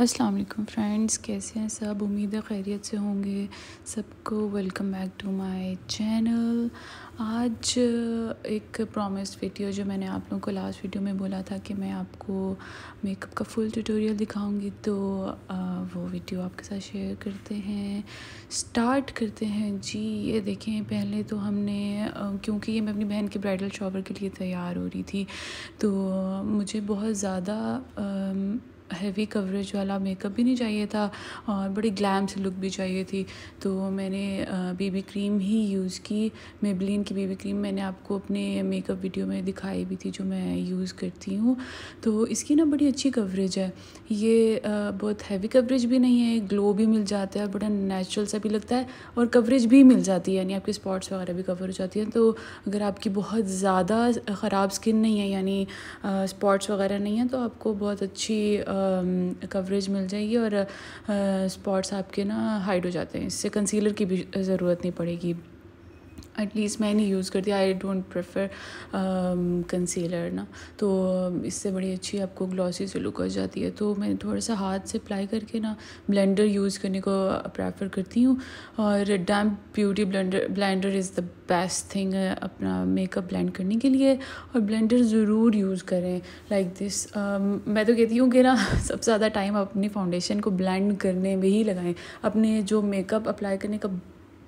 अस्सलाम वालेकुम फ्रेंड्स कैसे हैं सब उम्मीद है खैरियत से होंगे सबको welcome back to my channel आज एक प्रॉमिस वीडियो जो मैंने आप लोगों को लास्ट वीडियो में बोला था कि मैं आपको मेकअप का फुल ट्यूटोरियल दिखाऊंगी तो आ, वो वीडियो आपके साथ शेयर करते हैं स्टार्ट करते हैं जी ये देखें पहले तो हमने क्योंकि ये मैं अपनी बहन के ब्राइडल शॉवर के लिए तैयार हो रही थी तो मुझे बहुत ज़्यादा हैवी कवरेज वाला मेकअप भी नहीं चाहिए था और बड़ी ग्लैम से लुक भी चाहिए थी तो मैंने बेबी क्रीम ही यूज़ की मेबलिन की बेबी क्रीम मैंने आपको अपने मेकअप वीडियो में दिखाई भी थी जो मैं यूज़ करती हूँ तो इसकी ना बड़ी अच्छी कवरेज है ये बहुत हैवी कवरेज भी नहीं है ग्लो भी मिल जाता है बड़ा नेचुरल सा भी लगता है और कवरेज भी मिल जाती है यानी आपके स्पॉट्स वगैरह भी कवर हो जाती हैं तो अगर आपकी बहुत ज़्यादा ख़राब स्किन नहीं है यानी स्पॉट्स वगैरह नहीं है तो आपको बहुत अच्छी आ, कवरेज मिल जाएगी और स्पॉट्स आपके ना हाइड हो जाते हैं इससे कंसीलर की भी ज़रूरत नहीं पड़ेगी एटलीस्ट मैंने यूज़ कर दिया आई डोंट प्रेफर कंसीलर ना तो um, इससे बड़ी अच्छी आपको ग्लॉसी से लुक आ जाती है तो मैं थोड़ा सा हाथ से अप्लाई करके ना ब्लेंडर यूज़ करने को प्रेफर uh, करती हूँ और damn beauty blender blender is the best thing अपना मेकअप ब्लेंड करने के लिए और ब्लेंडर ज़रूर यूज़ करें लाइक like दिस um, मैं तो कहती हूँ कि ना सबसे ज़्यादा टाइम अपनी फाउंडेशन को ब्लेंड करने में ही लगाएं अपने जो मेकअप अप्लाई करने का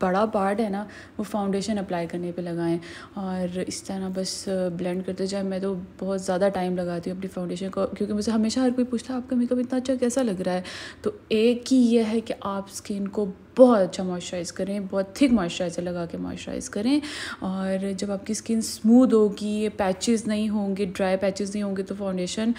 बड़ा पार्ट है ना वो फाउंडेशन अप्लाई करने पे लगाएं और इस तरह बस ब्लेंड uh, करते जाए मैं तो बहुत ज़्यादा टाइम लगाती हूँ अपनी फाउंडेशन को क्योंकि मुझे हमेशा हर कोई पूछता है आपका मेकअप इतना अच्छा कैसा लग रहा है तो एक ही यह है कि आप स्किन को बहुत अच्छा मॉइस्चराइज़ करें बहुत थिक मॉइस्चराइज़र लगा के मॉइस्चराइज़ करें और जब आपकी स्किन स्मूद होगी ये पैचेस नहीं होंगे ड्राई पैचेस नहीं होंगे तो फाउंडेशन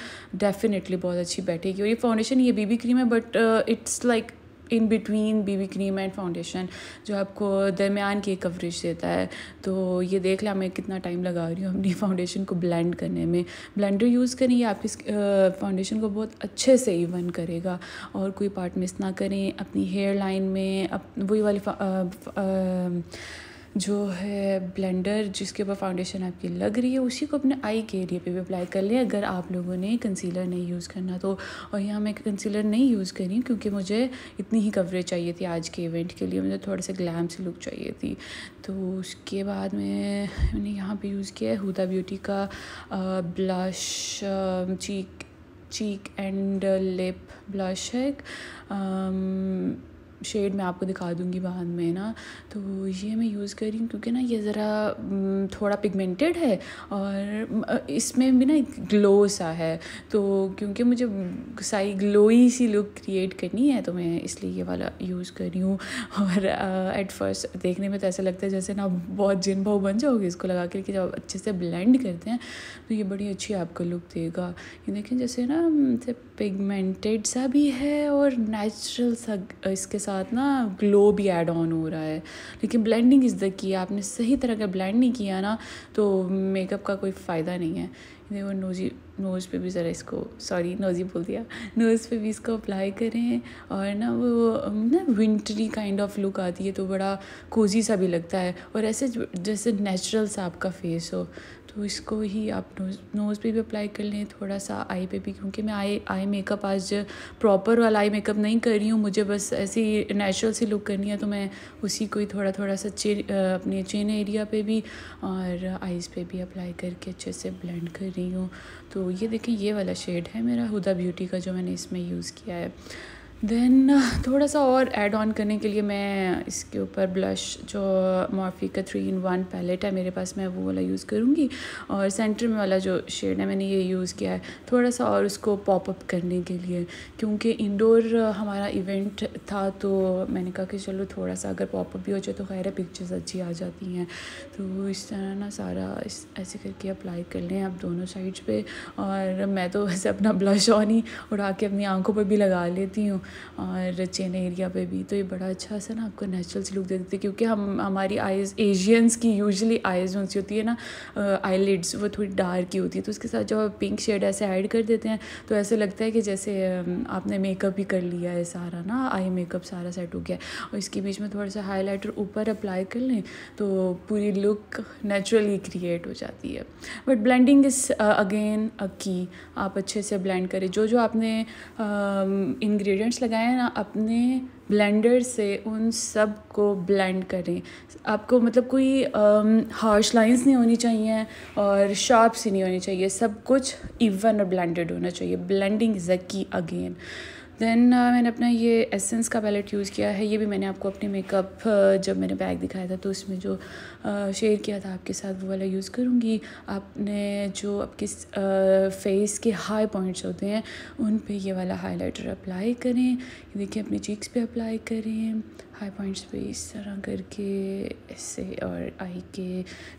डेफिनेटली बहुत अच्छी बैठेगी और ये फाउंडेशन ये बीबी क्रीम है but it's like in between BB cream and foundation जो आपको दरमियान की कवरेज देता है तो ये देख लें मैं कितना टाइम लगा रही हूँ अपनी फाउंडेशन को ब्लेंड करने में ब्लेंडर यूज़ करें ये आपकी फाउंडेशन को बहुत अच्छे से इवन करेगा और कोई पार्ट मिस ना करें अपनी हेयर लाइन में अप वही वाली जो है ब्लेंडर जिसके ऊपर फाउंडेशन आपकी लग रही है उसी को अपने आई के एरिया पे भी अप्लाई कर लें अगर आप लोगों ने कंसीलर नहीं यूज़ करना तो और यहाँ मैं कंसीलर नहीं यूज़ करी क्योंकि मुझे इतनी ही कवरेज चाहिए थी आज के इवेंट के लिए मुझे थोड़े से ग्लैम से लुक चाहिए थी तो उसके बाद मैं मैंने यहाँ पर यूज़ किया है हुदा ब्यूटी का blush cheek cheek and lip blush है शेड मैं आपको दिखा दूँगी बाद में ना तो ये मैं यूज़ कर रही हूँ क्योंकि ना ये ज़रा थोड़ा पिगमेंटेड है और इसमें भी ना ग्लो सा है तो क्योंकि मुझे सारी ग्लोई सी लुक क्रिएट करनी है तो मैं इसलिए ये वाला यूज़ कर रही हूँ और एट फर्स्ट देखने में तो ऐसा लगता है जैसे ना बहुत जिन भाव बन जाओगे इसको लगा कर जब अच्छे से ब्लेंड करते हैं तो ये बड़ी अच्छी आपको लुक देगा ये देखें जैसे ना पिगमेंटेड सा भी है और नेचुरल सा इसके साथ ना ग्लो भी ऐड ऑन हो रहा है लेकिन ब्लेंडिंग इज़ द की आपने सही तरह का ब्लेंड नहीं किया ना तो मेकअप का कोई फ़ायदा नहीं है वो नोजी नोज़ पे भी ज़रा इसको सॉरी नोज़ी बोल दिया नोज़ पे भी इसको अप्लाई करें और ना वो ना विंटरी काइंड ऑफ लुक आती है तो बड़ा कोजी सा भी लगता है और ऐसे जैसे नेचुरल सा आपका फेस हो तो इसको ही आप नोज़ नोज़ पे भी अप्लाई कर लें थोड़ा सा आई पे भी क्योंकि मैं आई आई मेकअप आज प्रॉपर वाला आई मेकअप नहीं कर रही हूँ मुझे बस ऐसी नेचुरल सी लुक करनी है तो मैं उसी को ही थोड़ा थोड़ा सा चे अपने चेन एरिया पे भी और आइज़ पे भी अप्लाई करके अच्छे से ब्लेंड कर रही हूँ तो ये देखें ये वाला शेड है मेरा हुदा ब्यूटी का जो मैंने इसमें यूज़ किया है देन uh, थोड़ा सा और एड ऑन करने के लिए मैं इसके ऊपर ब्लश जो मॉर्फी uh, का थ्री इन वन पैलेट है मेरे पास मैं वो वाला यूज़ करूँगी और सेंटर में वाला जो शेड है मैंने ये यूज़ किया है थोड़ा सा और उसको पॉप अप करने के लिए क्योंकि इंडोर uh, हमारा इवेंट था तो मैंने कहा कि चलो थोड़ा सा अगर पॉपअप भी हो जाए तो खैर पिक्चर्स अच्छी आ जाती हैं तो इस तरह ना सारा इस ऐसे करके अप्लाई कर लें आप दोनों साइड्स पर और मैं तो वैसे अपना ब्लश ऑन ही उड़ा के अपनी आँखों पर भी लगा लेती हूँ और चेन एरिया पे भी तो ये बड़ा अच्छा सा ना आपको नेचुरल सी लुक दे देते क्योंकि हम हमारी आइज़ एशियंस की यूजली आइज़ जो सी होती है ना आईलिड्स वो थोड़ी डार्क ही होती है तो उसके साथ जब पिंक शेड ऐसे ऐड कर देते हैं तो ऐसे लगता है कि जैसे आपने मेकअप ही कर लिया है सारा ना आई मेकअप सारा सेट हो गया है और इसके बीच में थोड़ा सा हाईलाइटर ऊपर अप्लाई कर लें तो पूरी लुक नेचुरली क्रिएट हो जाती है but blending is again a key आप अच्छे से ब्लेंड करें जो जो आपने इन्ग्रीडियंट्स इंग्रेडिएंट्स लगाए ना अपने ब्लेंडर से उन सब को ब्लेंड करें आपको मतलब कोई हार्श लाइंस नहीं होनी चाहिए और शार्प सी नहीं होनी चाहिए सब कुछ इवन और ब्लेंडेड होना चाहिए ब्लेंडिंग इज़ अ की अगेन देन uh, मैंने अपना ये एसेंस का पैलेट यूज़ किया है ये भी मैंने आपको अपने मेकअप uh, जब मैंने बैग दिखाया था तो उसमें जो uh, शेयर किया था आपके साथ वो वाला यूज़ करूँगी आपने जो आपके फेस uh, के हाई पॉइंट्स होते हैं उन पे ये वाला हाइलाइटर अप्लाई करें देखिए अपने चीक्स पे अप्लाई करें हाई पॉइंट्स पे इस तरह करके ऐसे और आई के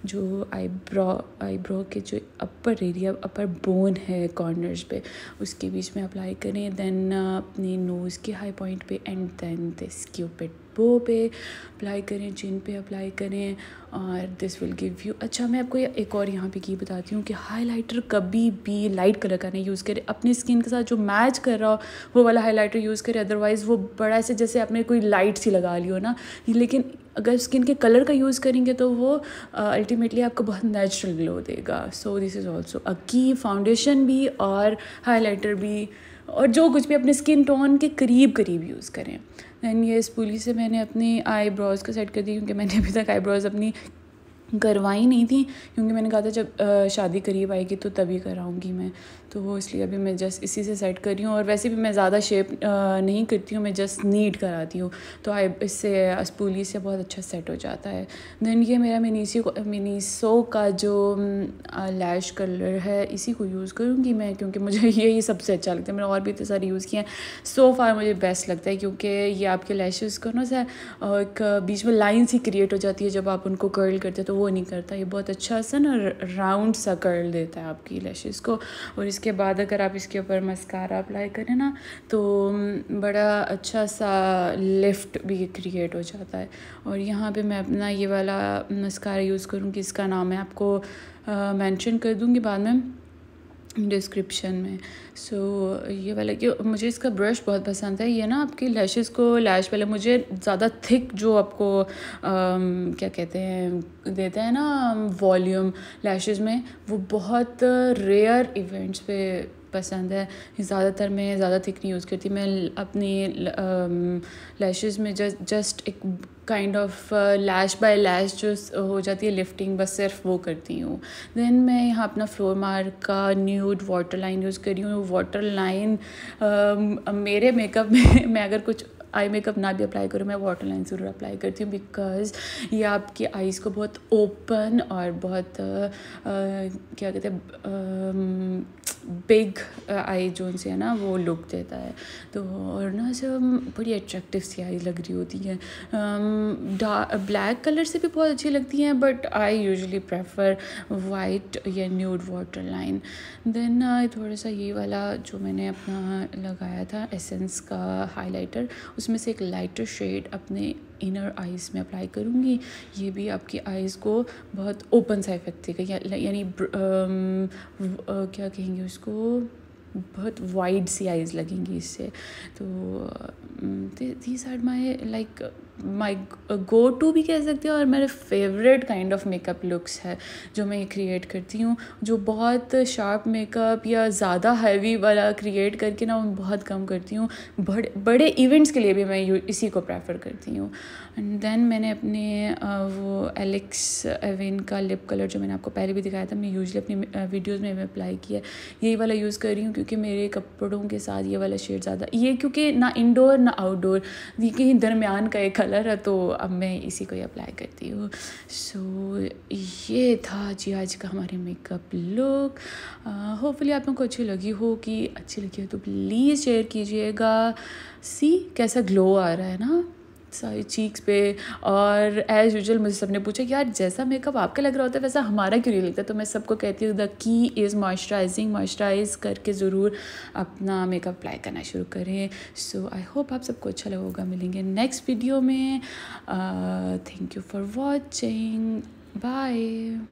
जो आईब्रो आईब्रो के जो अपर एरिया अपर बोन है कॉर्नर्स पे उसके बीच में अप्लाई करें देन uh, अपने नोज़ के हाई पॉइंट पे and then this Cupid bow पे अप्लाई करें चिन पे अप्लाई करें और दिस विल गिव यू अच्छा मैं आपको एक और यहाँ पे की बताती हूँ कि हाइलाइटर कभी भी लाइट कलर का नहीं यूज़ करें अपनी स्किन के साथ जो मैच कर रहा हो वो वाला हाइलाइटर यूज़ करें अदरवाइज़ वो बड़ा ऐसे जैसे आपने कोई लाइट सी लगा ली हो ना लेकिन अगर स्किन के कलर का यूज़ करेंगे तो वो अल्टीमेटली uh, आपको बहुत नेचुरल ग्लो देगा so this is also a key foundation भी और हाईलाइटर भी और जो कुछ भी अपने स्किन टोन के करीब करीब यूज़ करें दैन ये इस से मैंने अपनी आई ब्रोज को सेट कर दी क्योंकि मैंने अभी तक आई ब्रोज अपनी करवाई नहीं थी क्योंकि मैंने कहा था जब शादी करीब आएगी तो तभी कराऊंगी मैं तो इसलिए अभी मैं जस्ट इसी से सेट कर रही हूँ और वैसे भी मैं ज़्यादा शेप नहीं करती हूँ मैं जस्ट नीट कराती हूँ तो आई इससे अस्पूली से बहुत अच्छा सेट हो जाता है देन ये मेरा मिनीसी मिनीसो का जो लैश कलर है इसी को यूज़ करूँगी मैं क्योंकि मुझे यही सबसे अच्छा लगता है मैंने और भी इतने सारे यूज़ किए हैं सो फार मुझे बेस्ट लगता है क्योंकि ये आपके लैशेज़ को ना सर एक बीच में लाइन सी क्रिएट हो जाती है जब आप उनको कर्ल करते हैं तो वो नहीं करता ये बहुत अच्छा सा ना राउंड सा कर देता है आपकी लैशेज़ को और इसके बाद अगर आप इसके ऊपर मस्कारा अप्लाई करें ना तो बड़ा अच्छा सा लिफ्ट भी क्रिएट हो जाता है और यहाँ पे मैं अपना ये वाला मस्कारा यूज़ करूँगी इसका नाम है आपको मेंशन कर दूँगी बाद में डिस्क्रिप्शन में सो so, ये वाला कि मुझे इसका ब्रश बहुत पसंद है ये ना आपकी लैशेस को लैश वाले मुझे ज़्यादा थिक जो आपको आ, क्या कहते हैं देता है ना वॉल्यूम लैशेस में वो बहुत रेयर इवेंट्स पे पसंद है ज़्यादातर मैं ज़्यादा थिक नहीं यूज़ करती मैं अपनी लैशेज़ में जस्ट जस्ट एक kind of lash by lash जो हो जाती है लिफ्टिंग बस सिर्फ वो करती हूँ दैन मैं यहाँ अपना फ्लोर मार्क का न्यूड वाटर लाइन यूज़ करी हूँ वाटर लाइन मेरे मेकअप में मैं अगर कुछ आई मेकअप ना भी अप्लाई करूँ मैं वाटर लाइन ज़रूर अप्लाई करती हूँ बिकॉज ये आपकी आइज़ को बहुत ओपन और बहुत uh, uh, क्या कहते हैं बिग आई जोन से है ना वो लुक देता है तो और ना सब um, बड़ी अट्रैक्टिव सी आई लग रही होती हैं ब्लैक um, कलर से भी बहुत अच्छी लगती हैं but I usually prefer white या न्यूड वाटर लाइन देन थोड़ा सा ये वाला जो मैंने अपना लगाया था एसेंस का हाइलाइटर उसमें से एक लाइटर शेड अपने इनर आइज़ में अप्लाई करूँगी ये भी आपकी आइज़ को बहुत ओपन सा इफेक्ट देगा या, यानी um, क्या कहेंगे उसको बहुत वाइड सी आइज़ लगेंगी इससे तो these are my like my go to भी कह सकते हैं और मेरे favourite kind of makeup looks है जो मैं क्रिएट करती हूँ जो बहुत शार्प मेकअप या ज़्यादा हैवी वाला क्रिएट करके ना मैं बहुत कम करती हूँ बड़े बड़े इवेंट्स के लिए भी मैं इसी को प्रेफर करती हूँ एंड देन मैंने अपने वो एलेक्स एवेन का लिप कलर जो मैंने आपको पहले भी दिखाया था मैं यूजली अपनी वीडियोज़ में अप्लाई किया यही वाला यूज़ कर रही हूँ क्योंकि मेरे कपड़ों के साथ ये वाला शेड ज़्यादा ये क्योंकि ना इनडोर ना आउटडोर ये कहीं दरमियान का एक कलर है तो अब मैं इसी को ही अप्लाई करती हूँ सो so, ये था जी आज का हमारे मेकअप लुक होपफुली आप लोग को अच्छी लगी हो कि अच्छी लगी हो तो प्लीज़ शेयर कीजिएगा सी कैसा ग्लो आ रहा है ना सारी चीक्स पे और एज़ यूजल मुझे सबने पूछा यार जैसा मेकअप आपका लग रहा होता है वैसा हमारा क्यों नहीं लगता तो मैं सबको कहती हूँ the key is moisturising moisturise करके ज़रूर अपना मेकअप अप्लाई करना शुरू करें सो आई होप आप सबको अच्छा लगेगा मिलेंगे नेक्स्ट वीडियो में thank you for watching bye